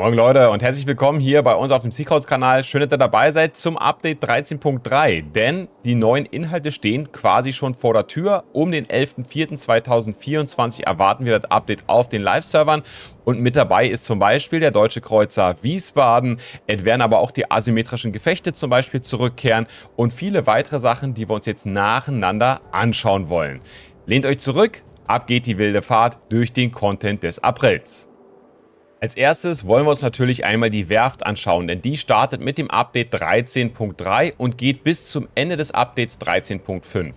Morgen Leute und herzlich willkommen hier bei uns auf dem Sichholz-Kanal. Schön, dass ihr dabei seid zum Update 13.3, denn die neuen Inhalte stehen quasi schon vor der Tür. Um den 11.04.2024 erwarten wir das Update auf den Live-Servern und mit dabei ist zum Beispiel der deutsche Kreuzer Wiesbaden. Es werden aber auch die asymmetrischen Gefechte zum Beispiel zurückkehren und viele weitere Sachen, die wir uns jetzt nacheinander anschauen wollen. Lehnt euch zurück, ab geht die wilde Fahrt durch den Content des Aprils. Als erstes wollen wir uns natürlich einmal die Werft anschauen, denn die startet mit dem Update 13.3 und geht bis zum Ende des Updates 13.5.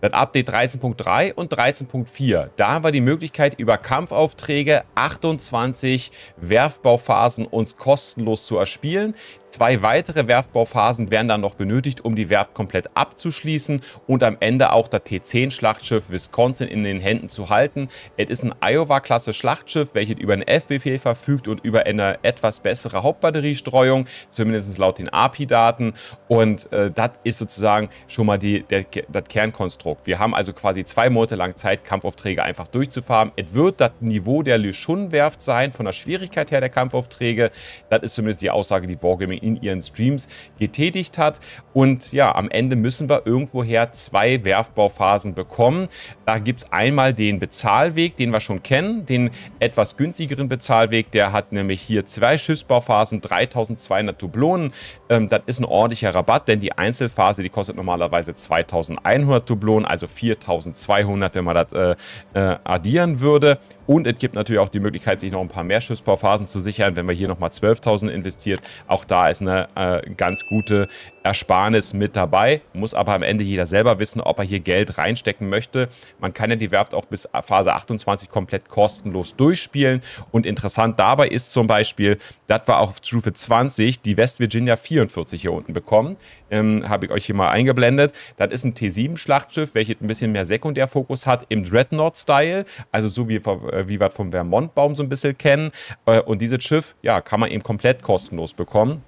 Das Update 13.3 und 13.4, da haben wir die Möglichkeit, über Kampfaufträge 28 Werfbauphasen uns kostenlos zu erspielen. Zwei weitere Werftbauphasen werden dann noch benötigt, um die Werft komplett abzuschließen und am Ende auch das T-10-Schlachtschiff Wisconsin in den Händen zu halten. Es ist ein Iowa-Klasse-Schlachtschiff, welches über einen F-Befehl verfügt und über eine etwas bessere Hauptbatteriestreuung, zumindest laut den API-Daten. Und äh, das ist sozusagen schon mal das Kernkonstrukt. Wir haben also quasi zwei Monate lang Zeit, Kampfaufträge einfach durchzufahren. Es wird das Niveau der Lüschun-Werft sein, von der Schwierigkeit her der Kampfaufträge. Das ist zumindest die Aussage, die Wargaming in ihren Streams getätigt hat. Und ja, am Ende müssen wir irgendwoher zwei Werfbauphasen bekommen. Da gibt es einmal den Bezahlweg, den wir schon kennen, den etwas günstigeren Bezahlweg. Der hat nämlich hier zwei Schiffsbauphasen, 3200 Dublonen. Ähm, das ist ein ordentlicher Rabatt, denn die Einzelphase, die kostet normalerweise 2100 Dublonen, also 4200, wenn man das äh, äh, addieren würde. Und es gibt natürlich auch die Möglichkeit, sich noch ein paar mehr Schiffsbauphasen zu sichern. Wenn man hier nochmal 12.000 investiert, auch da ist eine äh, ganz gute Ersparnis mit dabei. Muss aber am Ende jeder selber wissen, ob er hier Geld reinstecken möchte. Man kann ja die Werft auch bis Phase 28 komplett kostenlos durchspielen. Und interessant dabei ist zum Beispiel, dass wir auch auf Stufe 20 die West Virginia 44 hier unten bekommen ähm, habe ich euch hier mal eingeblendet. Das ist ein T7-Schlachtschiff, welches ein bisschen mehr Sekundärfokus hat im Dreadnought-Style, also so wie, äh, wie wir vom Vermont-Baum so ein bisschen kennen. Äh, und dieses Schiff, ja, kann man eben komplett kostenlos bekommen.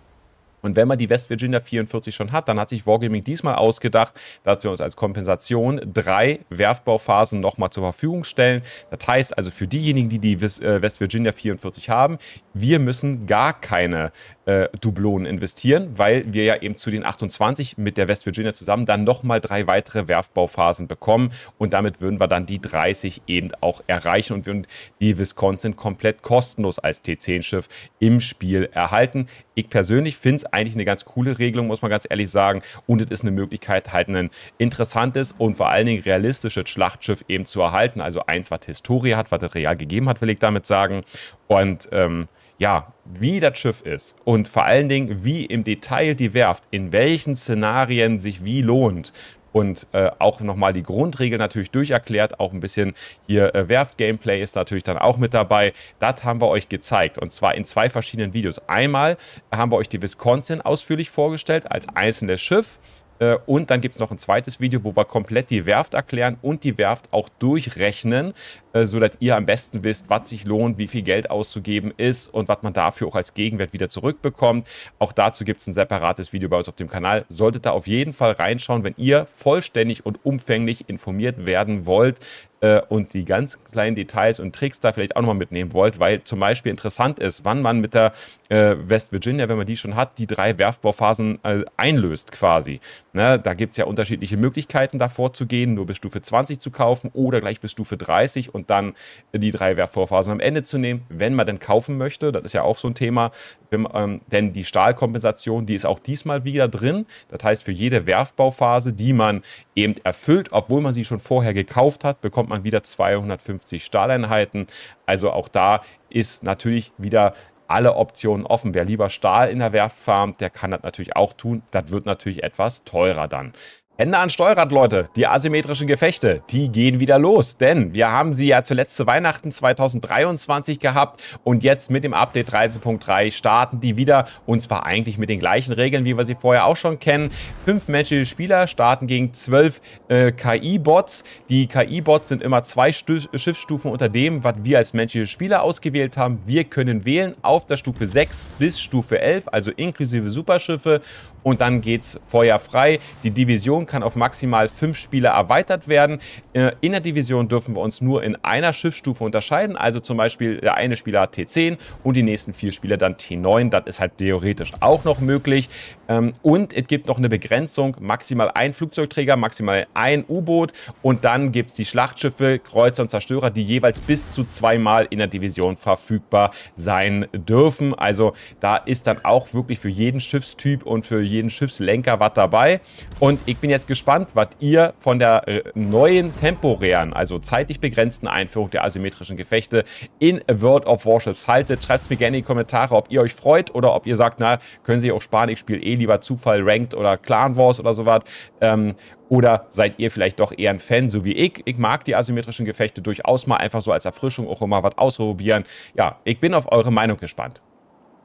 Und wenn man die West Virginia 44 schon hat, dann hat sich Wargaming diesmal ausgedacht, dass wir uns als Kompensation drei Werfbauphasen nochmal zur Verfügung stellen. Das heißt also für diejenigen, die die äh, West Virginia 44 haben, wir müssen gar keine äh, Dublonen investieren, weil wir ja eben zu den 28 mit der West Virginia zusammen dann nochmal drei weitere Werfbauphasen bekommen und damit würden wir dann die 30 eben auch erreichen und würden die Wisconsin komplett kostenlos als T10-Schiff im Spiel erhalten. Ich persönlich finde es eigentlich eine ganz coole Regelung, muss man ganz ehrlich sagen. Und es ist eine Möglichkeit, halt ein interessantes und vor allen Dingen realistisches Schlachtschiff eben zu erhalten. Also eins, was Historie hat, was es real gegeben hat, will ich damit sagen. Und ähm, ja, wie das Schiff ist und vor allen Dingen, wie im Detail die Werft, in welchen Szenarien sich wie lohnt. Und äh, auch nochmal die Grundregel natürlich durcherklärt, auch ein bisschen hier äh, Werft-Gameplay ist natürlich dann auch mit dabei. Das haben wir euch gezeigt und zwar in zwei verschiedenen Videos. Einmal haben wir euch die Wisconsin ausführlich vorgestellt als einzelnes Schiff. Äh, und dann gibt es noch ein zweites Video, wo wir komplett die Werft erklären und die Werft auch durchrechnen, äh, so dass ihr am besten wisst, was sich lohnt, wie viel Geld auszugeben ist und was man dafür auch als Gegenwert wieder zurückbekommt. Auch dazu gibt es ein separates Video bei uns auf dem Kanal. Solltet da auf jeden Fall reinschauen, wenn ihr vollständig und umfänglich informiert werden wollt äh, und die ganz kleinen Details und Tricks da vielleicht auch nochmal mitnehmen wollt, weil zum Beispiel interessant ist, wann man mit der äh, West Virginia, wenn man die schon hat, die drei Werfbauphasen einlöst quasi. Ne, da gibt es ja unterschiedliche Möglichkeiten davor zu gehen, nur bis Stufe 20 zu kaufen oder gleich bis Stufe 30 und dann die drei Werfvorphasen am Ende zu nehmen, wenn man denn kaufen möchte. Das ist ja auch so ein Thema, ähm, denn die Stahlkompensation, die ist auch diesmal wieder drin. Das heißt, für jede Werfbauphase, die man eben erfüllt, obwohl man sie schon vorher gekauft hat, bekommt man wieder 250 Stahleinheiten. Also auch da ist natürlich wieder alle Optionen offen. Wer lieber Stahl in der Werft farmt, der kann das natürlich auch tun. Das wird natürlich etwas teurer dann. Hände an Steuerrad, Leute. Die asymmetrischen Gefechte, die gehen wieder los. Denn wir haben sie ja zuletzt zu Weihnachten 2023 gehabt. Und jetzt mit dem Update 13.3 starten die wieder. Und zwar eigentlich mit den gleichen Regeln, wie wir sie vorher auch schon kennen. Fünf menschliche Spieler starten gegen zwölf äh, KI-Bots. Die KI-Bots sind immer zwei Stü Schiffsstufen unter dem, was wir als menschliche Spieler ausgewählt haben. Wir können wählen auf der Stufe 6 bis Stufe 11, also inklusive Superschiffe. Und dann geht's feuerfrei. Die Division kann auf maximal fünf Spieler erweitert werden. Äh, in der Division dürfen wir uns nur in einer Schiffsstufe unterscheiden, also zum Beispiel der eine Spieler hat T10 und die nächsten vier Spieler dann T9. Das ist halt theoretisch auch noch möglich. Ähm, und es gibt noch eine Begrenzung, maximal ein Flugzeugträger, maximal ein U-Boot und dann gibt es die Schlachtschiffe, Kreuzer und Zerstörer, die jeweils bis zu zweimal in der Division verfügbar sein dürfen. Also da ist dann auch wirklich für jeden Schiffstyp und für jeden Schiffslenker was dabei. Und ich bin jetzt jetzt gespannt, was ihr von der äh, neuen temporären, also zeitlich begrenzten Einführung der asymmetrischen Gefechte in World of Warships haltet. Schreibt es mir gerne in die Kommentare, ob ihr euch freut oder ob ihr sagt, na, können Sie auch sparen, ich spiele eh lieber Zufall Ranked oder Clan Wars oder sowas. Ähm, oder seid ihr vielleicht doch eher ein Fan, so wie ich? Ich mag die asymmetrischen Gefechte durchaus mal einfach so als Erfrischung auch immer was ausprobieren. Ja, ich bin auf eure Meinung gespannt.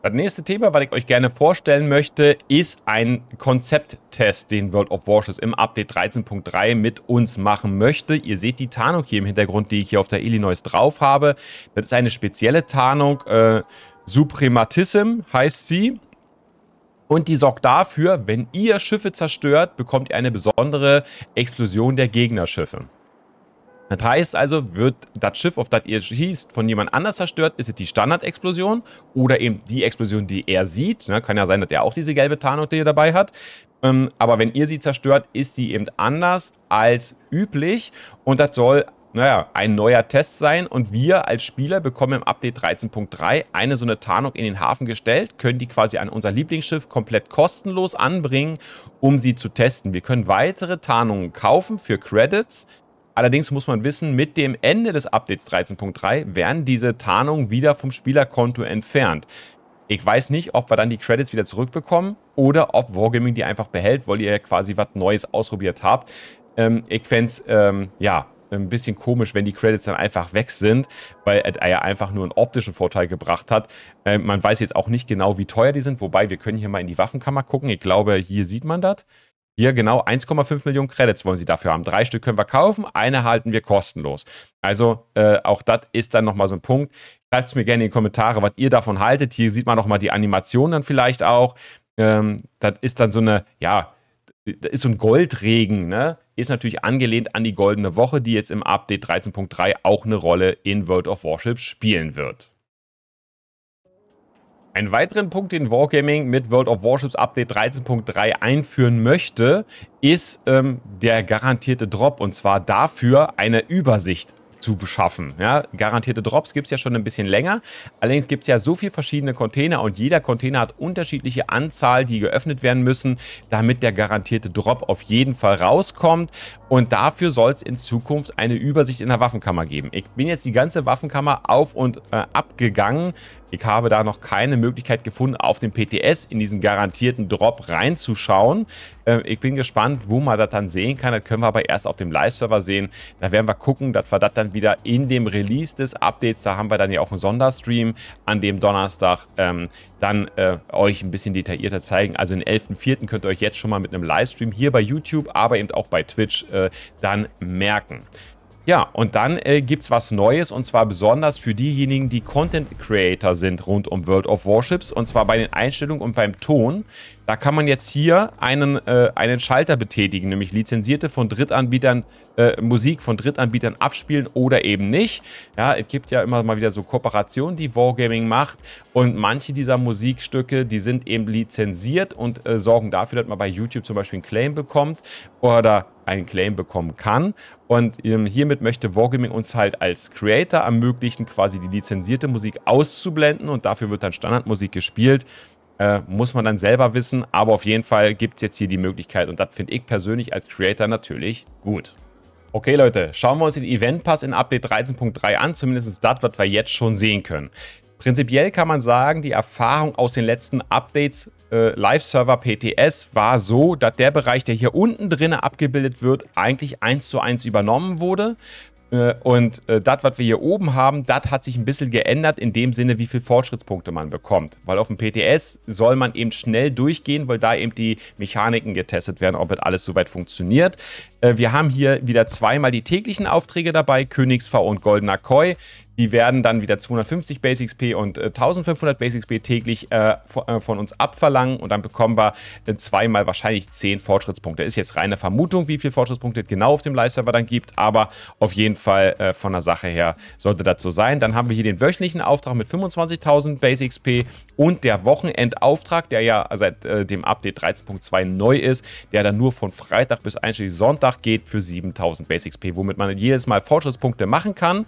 Das nächste Thema, was ich euch gerne vorstellen möchte, ist ein Konzepttest, den World of Warships im Update 13.3 mit uns machen möchte. Ihr seht die Tarnung hier im Hintergrund, die ich hier auf der Illinois drauf habe. Das ist eine spezielle Tarnung. Äh, Suprematism heißt sie. Und die sorgt dafür, wenn ihr Schiffe zerstört, bekommt ihr eine besondere Explosion der Gegnerschiffe. Das heißt also, wird das Schiff, auf das ihr schießt, von jemand anders zerstört, ist es die Standardexplosion oder eben die Explosion, die er sieht. Ne? Kann ja sein, dass er auch diese gelbe Tarnung, die er dabei hat. Ähm, aber wenn ihr sie zerstört, ist sie eben anders als üblich und das soll naja, ein neuer Test sein und wir als Spieler bekommen im Update 13.3 eine so eine Tarnung in den Hafen gestellt, können die quasi an unser Lieblingsschiff komplett kostenlos anbringen, um sie zu testen. Wir können weitere Tarnungen kaufen für Credits, Allerdings muss man wissen, mit dem Ende des Updates 13.3 werden diese Tarnungen wieder vom Spielerkonto entfernt. Ich weiß nicht, ob wir dann die Credits wieder zurückbekommen oder ob Wargaming die einfach behält, weil ihr ja quasi was Neues ausprobiert habt. Ähm, ich fände es, ähm, ja, ein bisschen komisch, wenn die Credits dann einfach weg sind, weil er ja einfach nur einen optischen Vorteil gebracht hat. Äh, man weiß jetzt auch nicht genau, wie teuer die sind, wobei wir können hier mal in die Waffenkammer gucken. Ich glaube, hier sieht man das. Hier genau 1,5 Millionen Credits wollen sie dafür haben. Drei Stück können wir kaufen, eine halten wir kostenlos. Also äh, auch das ist dann nochmal so ein Punkt. Schreibt es mir gerne in die Kommentare, was ihr davon haltet. Hier sieht man nochmal die Animation dann vielleicht auch. Ähm, das ist dann so eine, ja, das ist so ein Goldregen, ne? Ist natürlich angelehnt an die Goldene Woche, die jetzt im Update 13.3 auch eine Rolle in World of Warships spielen wird. Einen weiteren Punkt, den Wargaming mit World of Warships Update 13.3 einführen möchte, ist ähm, der garantierte Drop. Und zwar dafür eine Übersicht zu beschaffen. Ja, garantierte Drops gibt es ja schon ein bisschen länger. Allerdings gibt es ja so viele verschiedene Container und jeder Container hat unterschiedliche Anzahl, die geöffnet werden müssen, damit der garantierte Drop auf jeden Fall rauskommt. Und dafür soll es in Zukunft eine Übersicht in der Waffenkammer geben. Ich bin jetzt die ganze Waffenkammer auf und äh, abgegangen. Ich habe da noch keine Möglichkeit gefunden, auf dem PTS in diesen garantierten Drop reinzuschauen. Ähm, ich bin gespannt, wo man das dann sehen kann. Das können wir aber erst auf dem Live-Server sehen. Da werden wir gucken, dass wir das dann wieder in dem Release des Updates, da haben wir dann ja auch einen Sonderstream an dem Donnerstag, ähm, dann äh, euch ein bisschen detaillierter zeigen. Also den 11.04. könnt ihr euch jetzt schon mal mit einem Livestream hier bei YouTube, aber eben auch bei Twitch äh, dann merken. Ja, und dann äh, gibt es was Neues und zwar besonders für diejenigen, die Content Creator sind rund um World of Warships und zwar bei den Einstellungen und beim Ton. Da kann man jetzt hier einen, äh, einen Schalter betätigen, nämlich lizenzierte von Drittanbietern, äh, Musik von Drittanbietern abspielen oder eben nicht. Ja, es gibt ja immer mal wieder so Kooperationen, die Wargaming macht und manche dieser Musikstücke, die sind eben lizenziert und äh, sorgen dafür, dass man bei YouTube zum Beispiel einen Claim bekommt oder einen Claim bekommen kann. Und ähm, hiermit möchte Wargaming uns halt als Creator ermöglichen, quasi die lizenzierte Musik auszublenden und dafür wird dann Standardmusik gespielt. Äh, muss man dann selber wissen, aber auf jeden Fall gibt es jetzt hier die Möglichkeit und das finde ich persönlich als Creator natürlich gut. Okay Leute, schauen wir uns den Event Pass in Update 13.3 an, zumindest das, was wir jetzt schon sehen können. Prinzipiell kann man sagen, die Erfahrung aus den letzten Updates äh, Live-Server PTS war so, dass der Bereich, der hier unten drin abgebildet wird, eigentlich eins zu eins übernommen wurde. Äh, und äh, das, was wir hier oben haben, das hat sich ein bisschen geändert in dem Sinne, wie viel Fortschrittspunkte man bekommt. Weil auf dem PTS soll man eben schnell durchgehen, weil da eben die Mechaniken getestet werden, ob alles soweit funktioniert. Äh, wir haben hier wieder zweimal die täglichen Aufträge dabei, Königsv und Goldener Koi. Die werden dann wieder 250 Base XP und 1500 Base XP täglich äh, äh, von uns abverlangen und dann bekommen wir zweimal wahrscheinlich 10 Fortschrittspunkte. Ist jetzt reine Vermutung, wie viele Fortschrittspunkte es genau auf dem Live-Server dann gibt, aber auf jeden Fall äh, von der Sache her sollte das so sein. Dann haben wir hier den wöchentlichen Auftrag mit 25.000 Base XP und der Wochenendauftrag, der ja seit äh, dem Update 13.2 neu ist, der dann nur von Freitag bis einschließlich Sonntag geht für 7000 Basics P, womit man jedes Mal Fortschrittspunkte machen kann.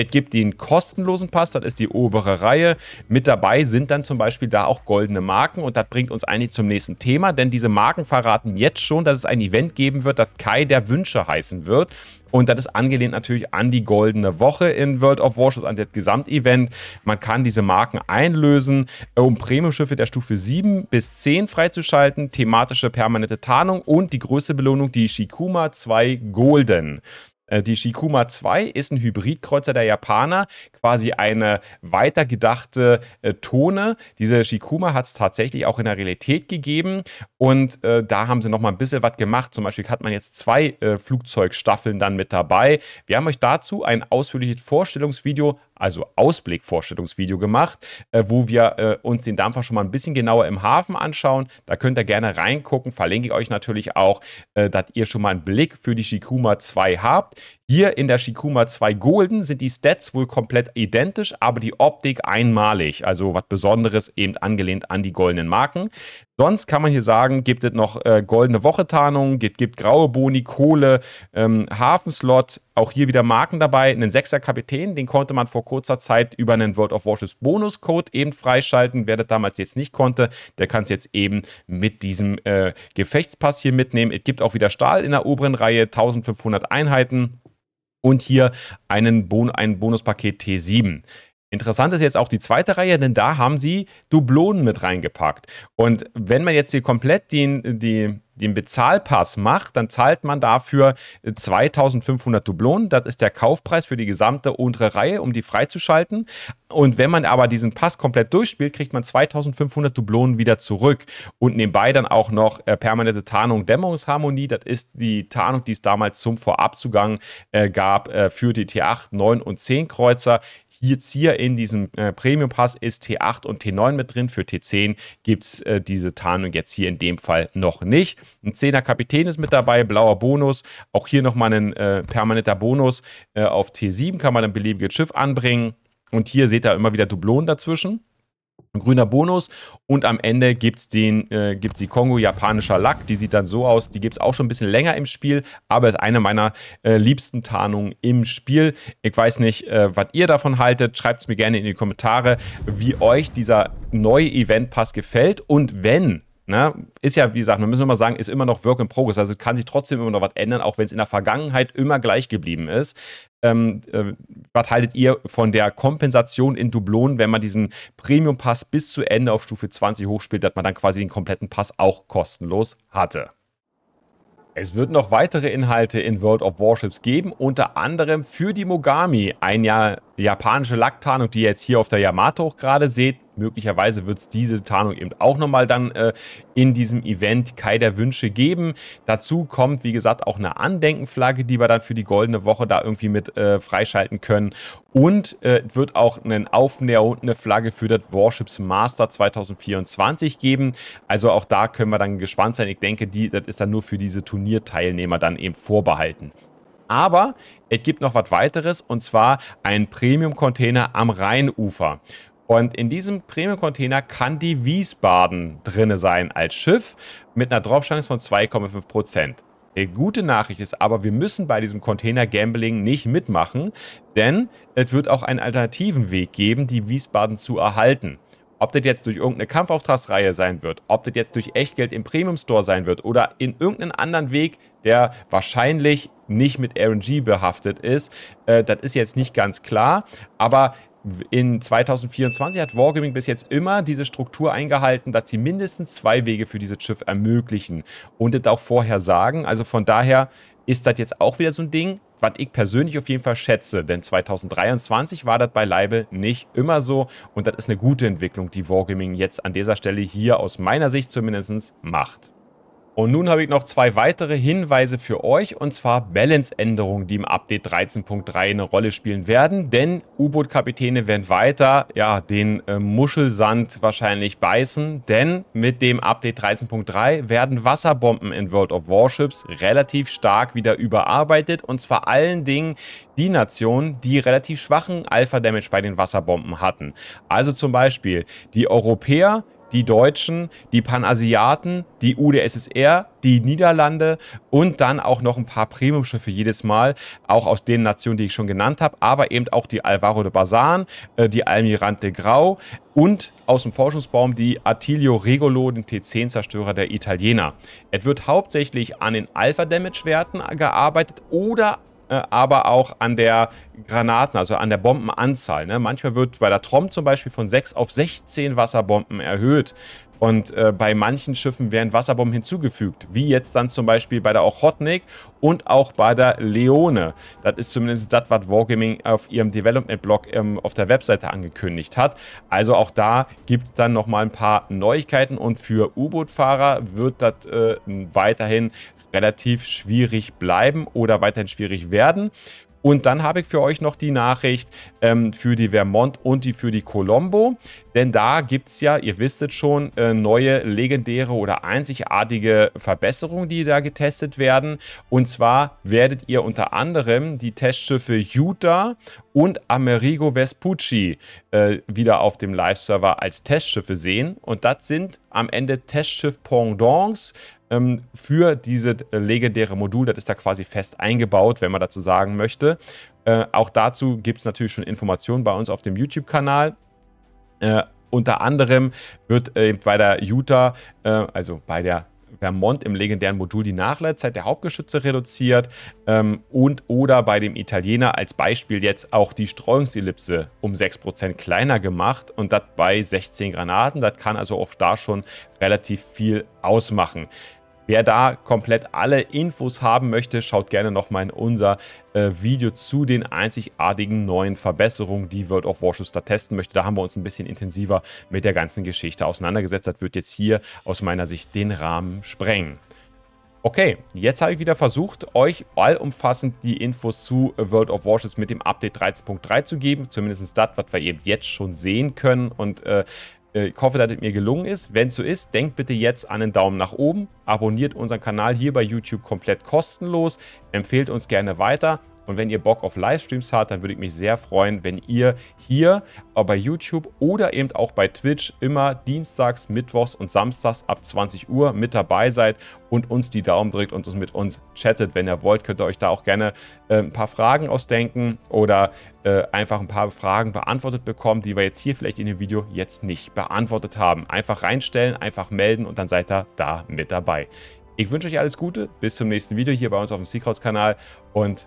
Es gibt den kostenlosen Pass, das ist die obere Reihe. Mit dabei sind dann zum Beispiel da auch goldene Marken und das bringt uns eigentlich zum nächsten Thema, denn diese Marken verraten jetzt schon, dass es ein Event geben wird, das Kai der Wünsche heißen wird. Und das ist angelehnt natürlich an die goldene Woche in World of Warships, an das Gesamtevent. Man kann diese Marken einlösen, äh, um Premiumschiffe der Stufe 7 bis 10 freizuschalten, thematische permanente Tarnung und die größte Belohnung, die Shikuma 2 Golden. Äh, die Shikuma 2 ist ein Hybridkreuzer der Japaner, quasi eine weitergedachte äh, Tone. Diese Shikuma hat es tatsächlich auch in der Realität gegeben und äh, da haben sie nochmal ein bisschen was gemacht. Zum Beispiel hat man jetzt zwei äh, Flugzeugstaffeln dann mit dabei. Wir haben euch dazu ein ausführliches Vorstellungsvideo, also Ausblick-Vorstellungsvideo gemacht, äh, wo wir äh, uns den Dampfer schon mal ein bisschen genauer im Hafen anschauen. Da könnt ihr gerne reingucken. Verlinke ich euch natürlich auch, äh, dass ihr schon mal einen Blick für die Shikuma 2 habt. Hier in der Shikuma 2 Golden sind die Stats wohl komplett identisch, aber die Optik einmalig. Also was Besonderes, eben angelehnt an die goldenen Marken. Sonst kann man hier sagen, gibt es noch äh, goldene Wochetarnung, gibt, gibt graue Boni, Kohle, ähm, Hafenslot, auch hier wieder Marken dabei, einen 6er Kapitän, den konnte man vor kurzer Zeit über einen World of Warships Bonuscode eben freischalten. Wer das damals jetzt nicht konnte, der kann es jetzt eben mit diesem äh, Gefechtspass hier mitnehmen. Es gibt auch wieder Stahl in der oberen Reihe, 1500 Einheiten und hier einen bon ein Bonuspaket T7. Interessant ist jetzt auch die zweite Reihe, denn da haben sie Dublonen mit reingepackt. Und wenn man jetzt hier komplett den, die, den Bezahlpass macht, dann zahlt man dafür 2500 äh, Dublonen. Das ist der Kaufpreis für die gesamte untere Reihe, um die freizuschalten. Und wenn man aber diesen Pass komplett durchspielt, kriegt man 2500 Dublonen wieder zurück. Und nebenbei dann auch noch äh, permanente Tarnung, Dämmerungsharmonie. Das ist die Tarnung, die es damals zum Vorabzugang äh, gab äh, für die T8, 9 und 10 Kreuzer Jetzt hier in diesem äh, Premium Pass ist T8 und T9 mit drin. Für T10 gibt es äh, diese Tarnung jetzt hier in dem Fall noch nicht. Ein 10er Kapitän ist mit dabei, blauer Bonus. Auch hier nochmal ein äh, permanenter Bonus. Äh, auf T7 kann man ein beliebiges Schiff anbringen. Und hier seht ihr immer wieder Dublonen dazwischen grüner Bonus. Und am Ende gibt es äh, gibt's die Kongo japanischer Lack. Die sieht dann so aus. Die gibt es auch schon ein bisschen länger im Spiel, aber ist eine meiner äh, liebsten Tarnungen im Spiel. Ich weiß nicht, äh, was ihr davon haltet. Schreibt es mir gerne in die Kommentare, wie euch dieser neue Eventpass gefällt. Und wenn na, ne, ist ja, wie gesagt, wir müssen immer sagen, ist immer noch Work in Progress. Also kann sich trotzdem immer noch was ändern, auch wenn es in der Vergangenheit immer gleich geblieben ist. Ähm, äh, was haltet ihr von der Kompensation in Dublonen, wenn man diesen Premium-Pass bis zu Ende auf Stufe 20 hochspielt, dass man dann quasi den kompletten Pass auch kostenlos hatte? Es wird noch weitere Inhalte in World of Warships geben, unter anderem für die Mogami, eine ja, japanische Lacktarnung, die ihr jetzt hier auf der Yamato auch gerade seht, möglicherweise wird es diese Tarnung eben auch nochmal dann äh, in diesem Event Kai der Wünsche geben. Dazu kommt, wie gesagt, auch eine Andenkenflagge, die wir dann für die Goldene Woche da irgendwie mit äh, freischalten können. Und äh, wird auch einen Aufnäher und eine Flagge für das Warships Master 2024 geben. Also auch da können wir dann gespannt sein. Ich denke, die, das ist dann nur für diese Turnierteilnehmer dann eben vorbehalten. Aber es gibt noch was weiteres und zwar einen Premium-Container am Rheinufer. Und in diesem Premium-Container kann die Wiesbaden drin sein als Schiff mit einer Drop-Chance von 2,5%. Die gute Nachricht ist aber, wir müssen bei diesem Container-Gambling nicht mitmachen, denn es wird auch einen alternativen Weg geben, die Wiesbaden zu erhalten. Ob das jetzt durch irgendeine Kampfauftragsreihe sein wird, ob das jetzt durch Echtgeld im Premium Store sein wird oder in irgendeinen anderen Weg, der wahrscheinlich nicht mit RNG behaftet ist, äh, das ist jetzt nicht ganz klar. Aber in 2024 hat Wargaming bis jetzt immer diese Struktur eingehalten, dass sie mindestens zwei Wege für dieses Schiff ermöglichen und das auch vorher sagen. Also von daher ist das jetzt auch wieder so ein Ding, was ich persönlich auf jeden Fall schätze, denn 2023 war das beileibe nicht immer so und das ist eine gute Entwicklung, die Wargaming jetzt an dieser Stelle hier aus meiner Sicht zumindest macht. Und nun habe ich noch zwei weitere Hinweise für euch und zwar Balance-Änderungen, die im Update 13.3 eine Rolle spielen werden, denn U-Boot-Kapitäne werden weiter ja, den äh, Muschelsand wahrscheinlich beißen, denn mit dem Update 13.3 werden Wasserbomben in World of Warships relativ stark wieder überarbeitet und zwar allen Dingen die Nationen, die relativ schwachen Alpha-Damage bei den Wasserbomben hatten. Also zum Beispiel die Europäer, die Deutschen, die Panasiaten, die UdSSR, die Niederlande und dann auch noch ein paar Premiumschiffe jedes Mal, auch aus den Nationen, die ich schon genannt habe, aber eben auch die Alvaro de Bazan, äh, die Almirante Grau und aus dem Forschungsbaum die Attilio Regolo, den T10-Zerstörer der Italiener. Es wird hauptsächlich an den Alpha-Damage-Werten gearbeitet oder äh, aber auch an der Granaten, also an der Bombenanzahl. Ne? Manchmal wird bei der Trom zum Beispiel von 6 auf 16 Wasserbomben erhöht. Und äh, bei manchen Schiffen werden Wasserbomben hinzugefügt, wie jetzt dann zum Beispiel bei der Ochotnik und auch bei der Leone. Das ist zumindest das, was Wargaming auf ihrem Development-Blog ähm, auf der Webseite angekündigt hat. Also auch da gibt es dann nochmal ein paar Neuigkeiten und für U-Boot-Fahrer wird das äh, weiterhin relativ schwierig bleiben oder weiterhin schwierig werden. Und dann habe ich für euch noch die Nachricht ähm, für die Vermont und die für die Colombo. Denn da gibt es ja, ihr wisst es schon, äh, neue legendäre oder einzigartige Verbesserungen, die da getestet werden. Und zwar werdet ihr unter anderem die Testschiffe Utah und Amerigo Vespucci äh, wieder auf dem Live-Server als Testschiffe sehen. Und das sind am Ende Testschiff-Pendants ähm, für diese äh, legendäre Modul. Das ist da quasi fest eingebaut, wenn man dazu sagen möchte. Äh, auch dazu gibt es natürlich schon Informationen bei uns auf dem YouTube-Kanal. Äh, unter anderem wird äh, eben bei der Utah, äh, also bei der Vermont im legendären Modul die Nachleitzeit der Hauptgeschütze reduziert ähm, und oder bei dem Italiener als Beispiel jetzt auch die Streuungsellipse um 6% kleiner gemacht und das bei 16 Granaten. Das kann also auch da schon relativ viel ausmachen. Wer da komplett alle Infos haben möchte, schaut gerne nochmal in unser äh, Video zu den einzigartigen neuen Verbesserungen, die World of Warships da testen möchte. Da haben wir uns ein bisschen intensiver mit der ganzen Geschichte auseinandergesetzt. Das wird jetzt hier aus meiner Sicht den Rahmen sprengen. Okay, jetzt habe ich wieder versucht, euch allumfassend die Infos zu World of Warships mit dem Update 13.3 zu geben. Zumindest das, was wir eben jetzt schon sehen können. Und äh, äh, ich hoffe, dass es mir gelungen ist. Wenn es so ist, denkt bitte jetzt an einen Daumen nach oben, abonniert unseren Kanal hier bei YouTube komplett kostenlos, empfehlt uns gerne weiter und wenn ihr Bock auf Livestreams habt, dann würde ich mich sehr freuen, wenn ihr hier äh, bei YouTube oder eben auch bei Twitch immer dienstags, mittwochs und samstags ab 20 Uhr mit dabei seid und uns die Daumen drückt und mit uns chattet. Wenn ihr wollt, könnt ihr euch da auch gerne äh, ein paar Fragen ausdenken oder äh, einfach ein paar Fragen beantwortet bekommen, die wir jetzt hier vielleicht in dem Video jetzt nicht beantwortet haben. Einfach reinstellen, einfach melden und dann seid ihr da mit dabei. Ich wünsche euch alles Gute, bis zum nächsten Video hier bei uns auf dem seekrauts kanal und